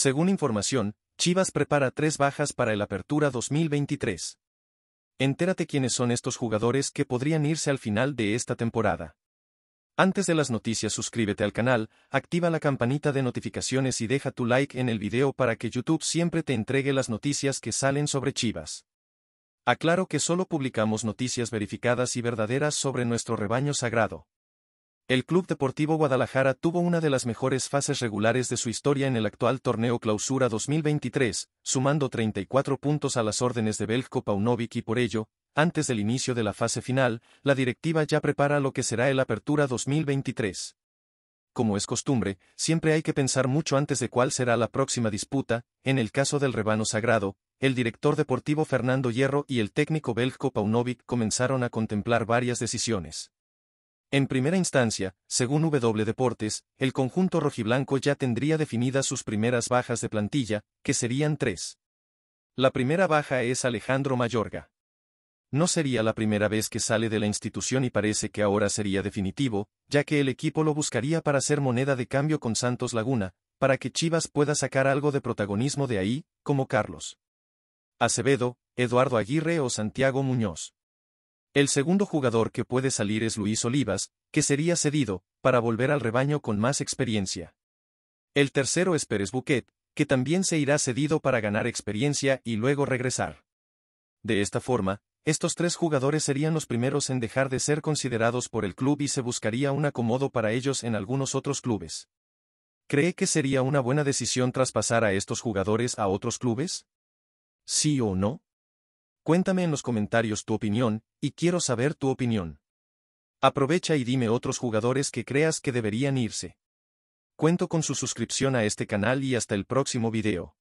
Según información, Chivas prepara tres bajas para el Apertura 2023. Entérate quiénes son estos jugadores que podrían irse al final de esta temporada. Antes de las noticias suscríbete al canal, activa la campanita de notificaciones y deja tu like en el video para que YouTube siempre te entregue las noticias que salen sobre Chivas. Aclaro que solo publicamos noticias verificadas y verdaderas sobre nuestro rebaño sagrado. El Club Deportivo Guadalajara tuvo una de las mejores fases regulares de su historia en el actual torneo Clausura 2023, sumando 34 puntos a las órdenes de Belko Paunovic y por ello, antes del inicio de la fase final, la directiva ya prepara lo que será el Apertura 2023. Como es costumbre, siempre hay que pensar mucho antes de cuál será la próxima disputa, en el caso del rebano sagrado, el director deportivo Fernando Hierro y el técnico Belko Paunovic comenzaron a contemplar varias decisiones. En primera instancia, según W Deportes, el conjunto rojiblanco ya tendría definidas sus primeras bajas de plantilla, que serían tres. La primera baja es Alejandro Mayorga. No sería la primera vez que sale de la institución y parece que ahora sería definitivo, ya que el equipo lo buscaría para hacer moneda de cambio con Santos Laguna, para que Chivas pueda sacar algo de protagonismo de ahí, como Carlos. Acevedo, Eduardo Aguirre o Santiago Muñoz. El segundo jugador que puede salir es Luis Olivas, que sería cedido, para volver al rebaño con más experiencia. El tercero es Pérez Buquet, que también se irá cedido para ganar experiencia y luego regresar. De esta forma, estos tres jugadores serían los primeros en dejar de ser considerados por el club y se buscaría un acomodo para ellos en algunos otros clubes. ¿Cree que sería una buena decisión traspasar a estos jugadores a otros clubes? ¿Sí o no? Cuéntame en los comentarios tu opinión, y quiero saber tu opinión. Aprovecha y dime otros jugadores que creas que deberían irse. Cuento con su suscripción a este canal y hasta el próximo video.